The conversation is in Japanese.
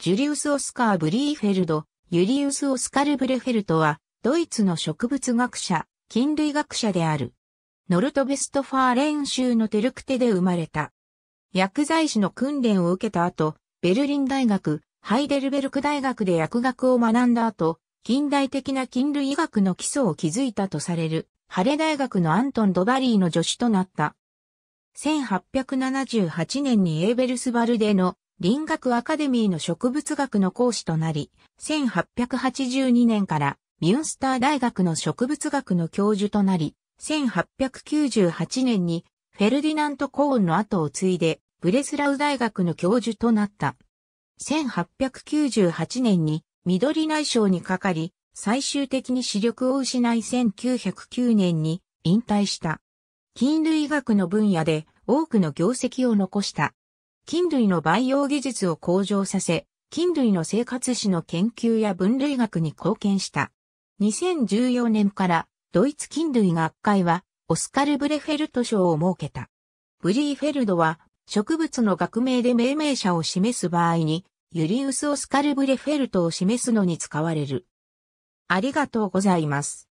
ジュリウス・オスカー・ブリーフェルド、ユリウス・オスカル・ブレフェルトは、ドイツの植物学者、菌類学者である。ノルトベストファーレン州のテルクテで生まれた。薬剤師の訓練を受けた後、ベルリン大学、ハイデルベルク大学で薬学を学んだ後、近代的な菌類医学の基礎を築いたとされる、ハレ大学のアントン・ドバリーの助手となった。1878年にエーベルスバルデの林学アカデミーの植物学の講師となり、1882年からミュンスター大学の植物学の教授となり、1898年にフェルディナント・コーンの後を継いで、ブレスラウ大学の教授となった。1898年に緑内障にかかり、最終的に視力を失い1909年に引退した。菌類学の分野で多くの業績を残した。菌類の培養技術を向上させ、菌類の生活史の研究や分類学に貢献した。2014年からドイツ菌類学会はオスカル・ブレフェルト賞を設けた。ブリーフェルドは植物の学名で命名者を示す場合にユリウス・オスカル・ブレフェルトを示すのに使われる。ありがとうございます。